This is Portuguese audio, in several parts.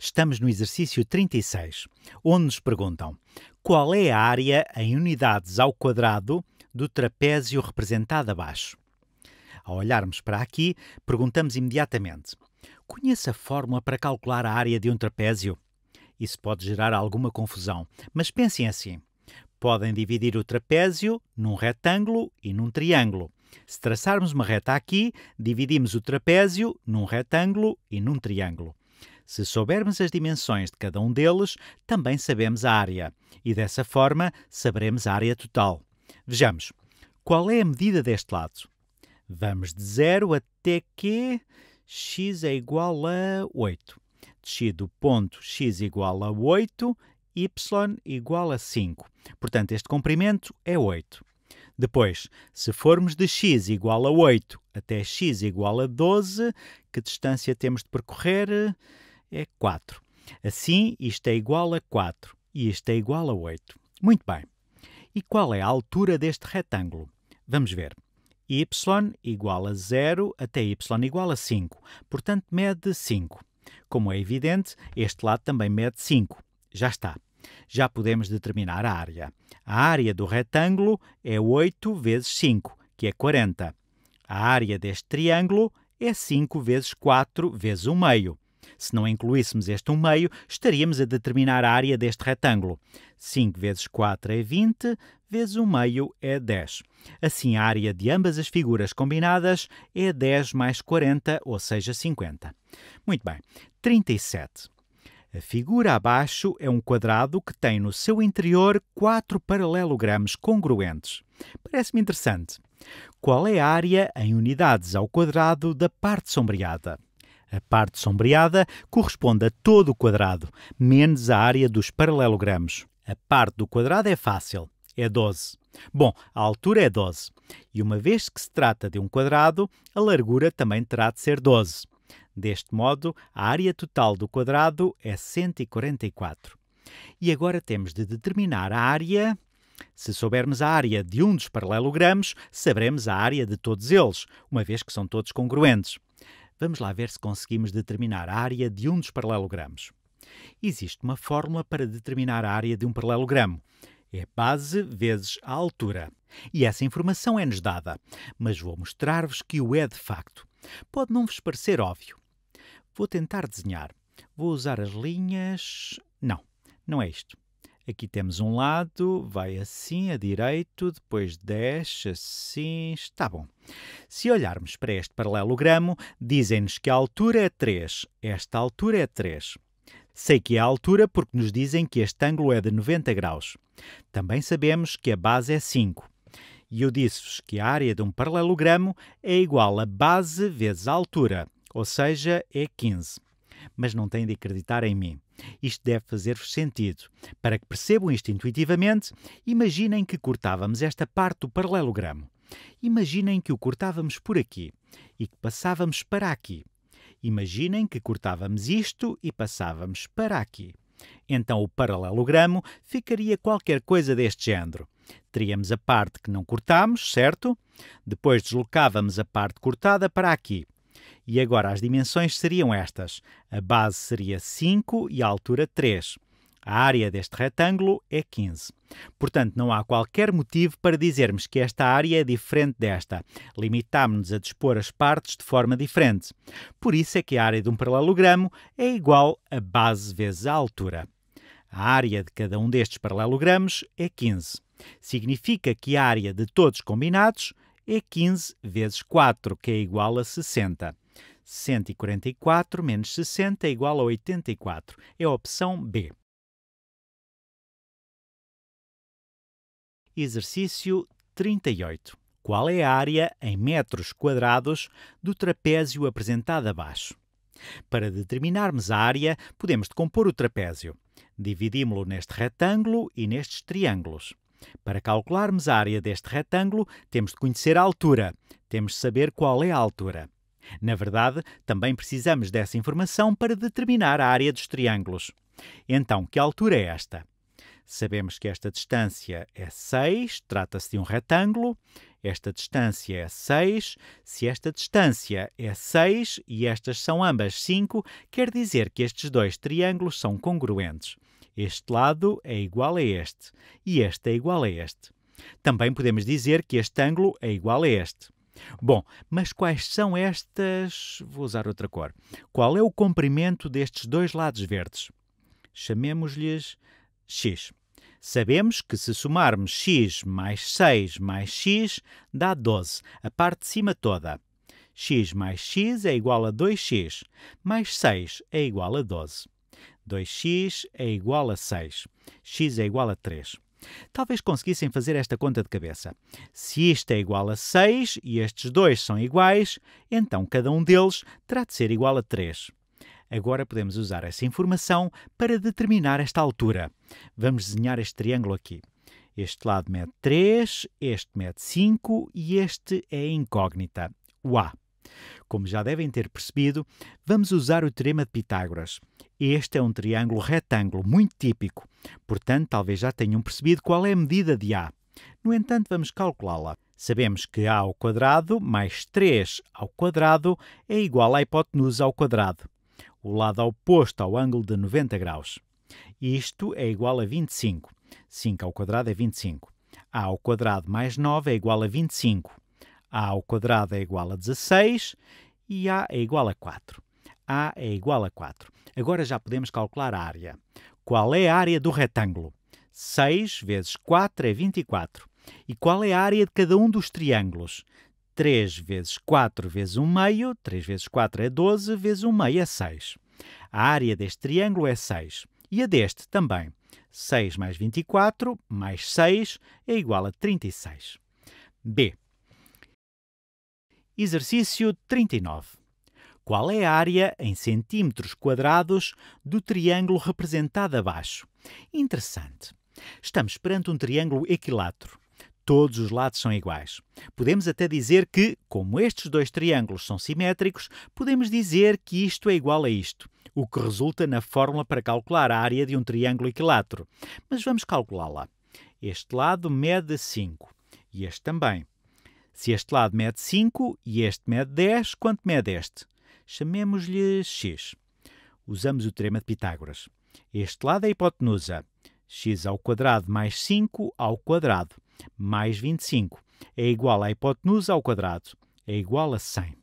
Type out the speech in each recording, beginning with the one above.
Estamos no exercício 36, onde nos perguntam qual é a área em unidades ao quadrado do trapézio representado abaixo. Ao olharmos para aqui, perguntamos imediatamente: conhece a fórmula para calcular a área de um trapézio? Isso pode gerar alguma confusão, mas pensem assim: podem dividir o trapézio num retângulo e num triângulo. Se traçarmos uma reta aqui, dividimos o trapézio num retângulo e num triângulo. Se soubermos as dimensões de cada um deles, também sabemos a área, e dessa forma saberemos a área total. Vejamos, qual é a medida deste lado? Vamos de 0 até que x é igual a 8. Desci do ponto x igual a 8, y igual a 5. Portanto, este comprimento é 8. Depois, se formos de x igual a 8 até x igual a 12, que distância temos de percorrer? é 4. Assim, isto é igual a 4 e isto é igual a 8. Muito bem. E qual é a altura deste retângulo? Vamos ver. y igual a 0 até y igual a 5, portanto mede 5. Como é evidente, este lado também mede 5. Já está. Já podemos determinar a área. A área do retângulo é 8 vezes 5, que é 40. A área deste triângulo é 5 vezes 4 vezes 1 meio, se não incluíssemos este 1 meio, estaríamos a determinar a área deste retângulo. 5 vezes 4 é 20, vezes 1 meio é 10. Assim, a área de ambas as figuras combinadas é 10 mais 40, ou seja, 50. Muito bem, 37. A figura abaixo é um quadrado que tem no seu interior quatro paralelogramos congruentes. Parece-me interessante. Qual é a área em unidades ao quadrado da parte sombreada? A parte sombreada corresponde a todo o quadrado, menos a área dos paralelogramos. A parte do quadrado é fácil, é 12. Bom, a altura é 12. E uma vez que se trata de um quadrado, a largura também terá de ser 12. Deste modo, a área total do quadrado é 144. E agora temos de determinar a área. Se soubermos a área de um dos paralelogramos, saberemos a área de todos eles, uma vez que são todos congruentes. Vamos lá ver se conseguimos determinar a área de um dos paralelogramos. Existe uma fórmula para determinar a área de um paralelogramo. É base vezes a altura. E essa informação é-nos dada, mas vou mostrar-vos que o é de facto. Pode não vos parecer óbvio. Vou tentar desenhar. Vou usar as linhas. Não, não é isto. Aqui temos um lado, vai assim a direito, depois desce assim, está bom. Se olharmos para este paralelogramo, dizem-nos que a altura é 3, esta altura é 3. Sei que é a altura porque nos dizem que este ângulo é de 90 graus. Também sabemos que a base é 5. E eu disse-vos que a área de um paralelogramo é igual a base vezes a altura, ou seja, é 15. Mas não têm de acreditar em mim. Isto deve fazer-vos sentido. Para que percebam isto intuitivamente, imaginem que cortávamos esta parte do paralelogramo. Imaginem que o cortávamos por aqui e que passávamos para aqui. Imaginem que cortávamos isto e passávamos para aqui. Então o paralelogramo ficaria qualquer coisa deste género. Teríamos a parte que não cortámos, certo? Depois deslocávamos a parte cortada para aqui. E agora as dimensões seriam estas: a base seria 5 e a altura 3. A área deste retângulo é 15. Portanto, não há qualquer motivo para dizermos que esta área é diferente desta. Limitámos-nos a dispor as partes de forma diferente. Por isso é que a área de um paralelogramo é igual a base vezes a altura. A área de cada um destes paralelogramos é 15. Significa que a área de todos combinados é 15 vezes 4, que é igual a 60. 144 menos 60 é igual a 84. É a opção B. Exercício 38. Qual é a área, em metros quadrados, do trapézio apresentado abaixo? Para determinarmos a área, podemos decompor o trapézio. Dividimos-lo neste retângulo e nestes triângulos. Para calcularmos a área deste retângulo, temos de conhecer a altura. Temos de saber qual é a altura. Na verdade, também precisamos dessa informação para determinar a área dos triângulos. Então, que altura é esta? Sabemos que esta distância é 6, trata-se de um retângulo. Esta distância é 6. Se esta distância é 6 e estas são ambas 5, quer dizer que estes dois triângulos são congruentes. Este lado é igual a este e este é igual a este. Também podemos dizer que este ângulo é igual a este. Bom, mas quais são estas. Vou usar outra cor. Qual é o comprimento destes dois lados verdes? Chamemos-lhes x. Sabemos que se somarmos x mais 6 mais x dá 12, a parte de cima toda. x mais x é igual a 2x, mais 6 é igual a 12. 2x é igual a 6, x é igual a 3. Talvez conseguissem fazer esta conta de cabeça. Se isto é igual a 6 e estes dois são iguais, então cada um deles terá de ser igual a 3. Agora podemos usar essa informação para determinar esta altura. Vamos desenhar este triângulo aqui. Este lado mede 3, este mede 5 e este é incógnita, o A. Como já devem ter percebido, vamos usar o teorema de Pitágoras. Este é um triângulo retângulo muito típico, portanto, talvez já tenham percebido qual é a medida de A. No entanto, vamos calculá-la. Sabemos que A ao quadrado mais 3 ao quadrado é igual à hipotenusa ao quadrado, o lado oposto ao ângulo de 90 graus. Isto é igual a 25. 5 ao quadrado é 25. A ao quadrado mais 9 é igual a 25 a ao quadrado é igual a 16 e a é igual a 4. a é igual a 4. Agora já podemos calcular a área. Qual é a área do retângulo? 6 vezes 4 é 24. E qual é a área de cada um dos triângulos? 3 vezes 4 vezes 1 meio, 3 vezes 4 é 12, vezes 1 meio é 6. A área deste triângulo é 6 e a deste também. 6 mais 24 mais 6 é igual a 36. B. Exercício 39. Qual é a área em centímetros quadrados do triângulo representado abaixo? Interessante. Estamos perante um triângulo equilátero. Todos os lados são iguais. Podemos até dizer que, como estes dois triângulos são simétricos, podemos dizer que isto é igual a isto, o que resulta na fórmula para calcular a área de um triângulo equilátero. Mas vamos calculá-la. Este lado mede 5 e este também. Se este lado mede 5 e este mede 10, quanto mede este? Chamemos-lhe x. Usamos o teorema de Pitágoras. Este lado é a hipotenusa. x ao quadrado mais 5 ao quadrado mais 25 é igual à hipotenusa ao quadrado, é igual a 100.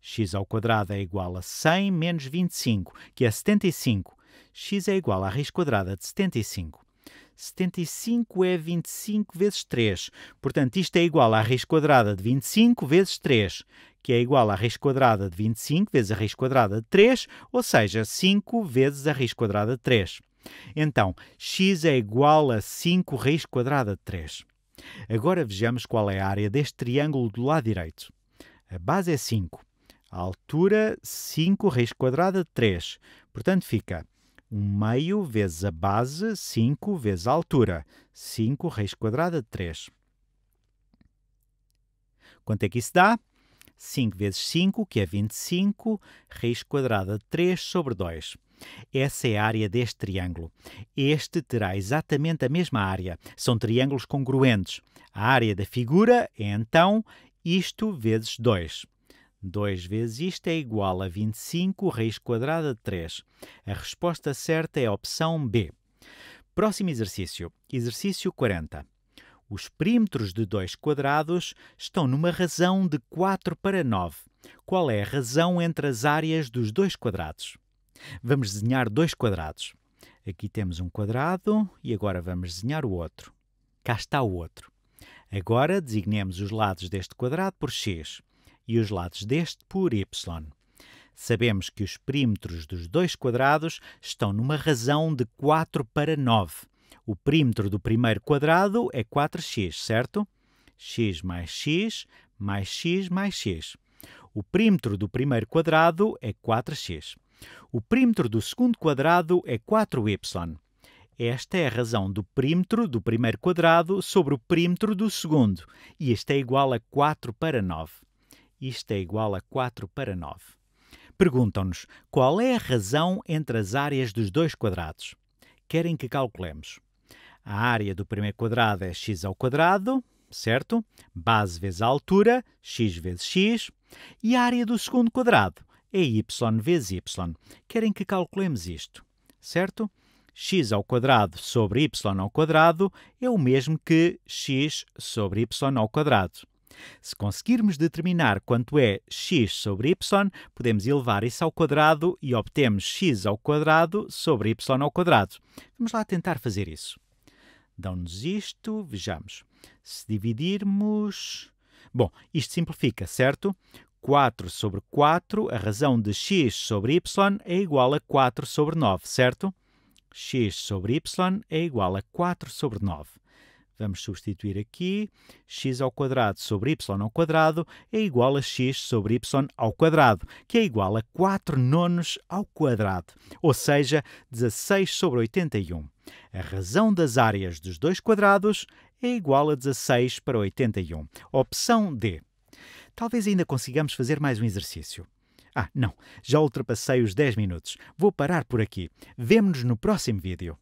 x ao quadrado é igual a 100 menos 25, que é 75. x é igual à raiz quadrada de 75. 75 é 25 vezes 3. Portanto, isto é igual à raiz quadrada de 25 vezes 3, que é igual à raiz quadrada de 25 vezes a raiz quadrada de 3, ou seja, 5 vezes a raiz quadrada de 3. Então, x é igual a 5 raiz quadrada de 3. Agora vejamos qual é a área deste triângulo do lado direito. A base é 5. A altura, 5 raiz quadrada de 3. Portanto, fica 1 meio vezes a base, 5 vezes a altura. 5 raiz quadrada de 3. Quanto é que isso dá? 5 vezes 5, que é 25, raiz quadrada de 3 sobre 2. Essa é a área deste triângulo. Este terá exatamente a mesma área. São triângulos congruentes. A área da figura é então isto vezes 2. 2 vezes isto é igual a 25 raiz quadrada de 3. A resposta certa é a opção B. Próximo exercício. Exercício 40. Os perímetros de dois quadrados estão numa razão de 4 para 9. Qual é a razão entre as áreas dos dois quadrados? Vamos desenhar dois quadrados. Aqui temos um quadrado e agora vamos desenhar o outro. Cá está o outro. Agora designemos os lados deste quadrado por x e os lados deste por y. Sabemos que os perímetros dos dois quadrados estão numa razão de 4 para 9. O perímetro do primeiro quadrado é 4x, certo? x mais x mais x mais x. O perímetro do primeiro quadrado é 4x. O perímetro do segundo quadrado é 4y. Esta é a razão do perímetro do primeiro quadrado sobre o perímetro do segundo, e este é igual a 4 para 9. Isto é igual a 4 para 9. Perguntam-nos qual é a razão entre as áreas dos dois quadrados. Querem que calculemos. A área do primeiro quadrado é x ao quadrado, certo? Base vezes a altura, x vezes x. E a área do segundo quadrado é y vezes y. Querem que calculemos isto, certo? x ao quadrado sobre y ao quadrado é o mesmo que x sobre y ao quadrado. Se conseguirmos determinar quanto é x sobre y, podemos elevar isso ao quadrado e obtemos x ao quadrado sobre y ao quadrado. Vamos lá tentar fazer isso. Dão-nos isto, vejamos. Se dividirmos... Bom, isto simplifica, certo? 4 sobre 4, a razão de x sobre y é igual a 4 sobre 9, certo? x sobre y é igual a 4 sobre 9. Vamos substituir aqui. x ao quadrado sobre y ao quadrado é igual a x sobre y ao quadrado, que é igual a 4 nonos ao quadrado, ou seja, 16 sobre 81. A razão das áreas dos dois quadrados é igual a 16 para 81. Opção D. Talvez ainda consigamos fazer mais um exercício. Ah, não, já ultrapassei os 10 minutos. Vou parar por Vemo-nos no próximo vídeo.